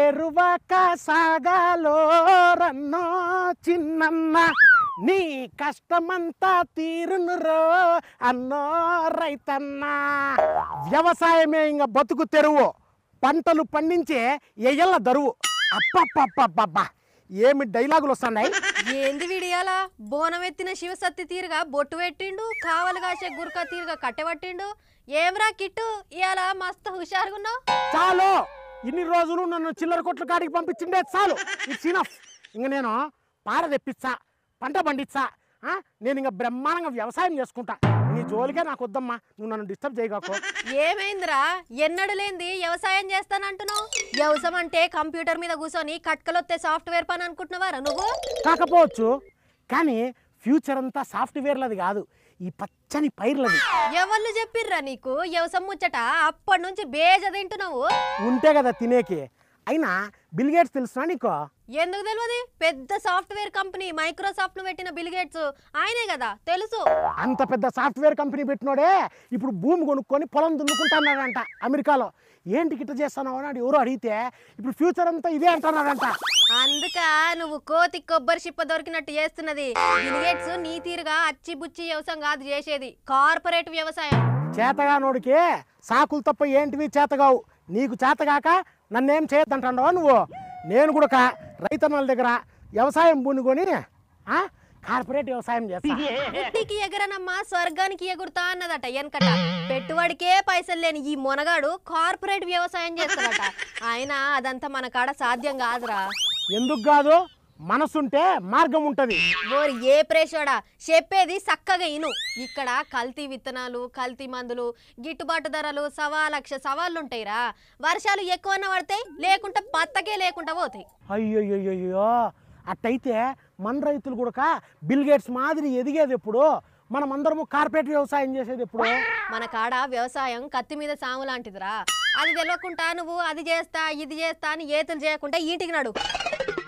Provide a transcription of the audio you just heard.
ఎరువక సాగాలో రన్నో చిన్నమ్మ నీ కష్టమంతా తీరునురో అన్నో రైతన్న వ్యవసాయమే ఇంకా బతుకు తెరువు పంటలు పండించే ఎయ్యల్ల దరువు అప్పబ్బా ఏమి డైలాగులు వస్తున్నాయి ఏంది వీడియాలా బోనం ఎత్తిన శివసత్తి తీరుగా బొట్టు పెట్టిండు కావలు కాసే గురక తీరుగా కట్టెబట్టిండు ఏమ్రా కిట్టు ఇవాళ మస్తు హుషారుగున్నావు చాలు ఇన్ని రోజులు నన్ను చిల్లర కొట్లు కాడికి పంపించిండే చాలు ఇట్స్ ఇనఫ్ ఇంక నేను పార తెప్పించా పంట పండిచ్చా నేను ఇంకా బ్రహ్మాండంగా వ్యవసాయం చేసుకుంటా నీ జోలికే నాకు వద్దమ్మా నువ్వు నన్ను డిస్టర్బ్ చేయగాకు ఏమైందిరా లేని వ్యవసాయం చేస్తానంటున్నావు వ్యవసాయం అంటే కంప్యూటర్ మీద కూర్చొని కట్కలొత్తే సాఫ్ట్వేర్ పని అనుకుంటున్నావారా నువ్వు కాకపోవచ్చు కానీ ఫ్యూచర్ అంతా సాఫ్ట్వేర్లది కాదు ఈ పచ్చని పైర్లది ఎవరు చెప్పిర్రా నీకు వ్యవసాయం ముచ్చట అప్పటి నుంచి బేజ తింటున్నావు ఉంటే కదా తినేకి అయినా బిల్గేట్స్ తెలుసా నీకో ఎందుకు తెలియదు పెద్ద సాఫ్ట్వేర్ కంపెనీ మైక్రోసాఫ్ట్ ను పెట్టిన బిల్గేట్స్ ఆయనే కదా తెలుసు అంత పెద్ద సాఫ్ట్వేర్ కంపెనీ పెట్టినోడే ఇప్పుడు భూమి కొనుక్కొని పొలం దున్నుకుంటున్నాడంట అమెరికాలో ఏంటి గిట్ట చేస్తానో అని ఎవరు అడిగితే ఇప్పుడు ఫ్యూచర్ అంతా ఇదే అంటున్నాడంట అందుక నువ్వు కోతి కొబ్బరి చిప్ప దొరికినట్టు చేస్తున్నది బిల్గేట్స్ నీ తీరుగా అచ్చి బుచ్చి వ్యవసాయం కాదు చేసేది కార్పొరేట్ వ్యవసాయం చేతగా నోడికి సాకులు తప్ప ఏంటివి చేతగావు నీకు చేతగాక నన్నేం చేయొద్దంటావు నువ్వు నేను కూడా రైతన్నల దగ్గర వ్యవసాయం పూనుకొని కార్పొరేట్ వ్యవసాయం చేస్తాకి ఎగరనమ్మా స్వర్గానికి ఎగురుతా అన్నదట ఎనకట పెట్టుబడికే పైసలు లేని ఈ మొనగాడు కార్పొరేట్ వ్యవసాయం చేస్తాడట అయినా అదంతా మన కాడ సాధ్యం కాదురా ఎందుకు కాదు మనసుంటే మార్గం ఉంటది ఓరి ఏ ప్రేషోడా చెప్పేది చక్కగా ఇను ఇక్కడ కల్తీ విత్తనాలు కల్తీ మందులు గిట్టుబాటు ధరలు సవా లక్ష సవాళ్ళు ఉంటాయిరా వర్షాలు ఎక్కువ పడతాయి లేకుంటే పత్తకే లేకుండా పోతాయి అయ్యో అట్టయితే మన రైతులు కూడా బిల్గేట్స్ మాదిరి ఎదిగేది ఎప్పుడు మనం అందరము కార్పొరేట్ వ్యవసాయం చేసేది ఎప్పుడు మన కాడ వ్యవసాయం కత్తి మీద సాము లాంటిదిరా అది తెలియకుండా నువ్వు అది చేస్తా ఇది చేస్తా అని ఏతులు చేయకుండా ఇంటికి నడు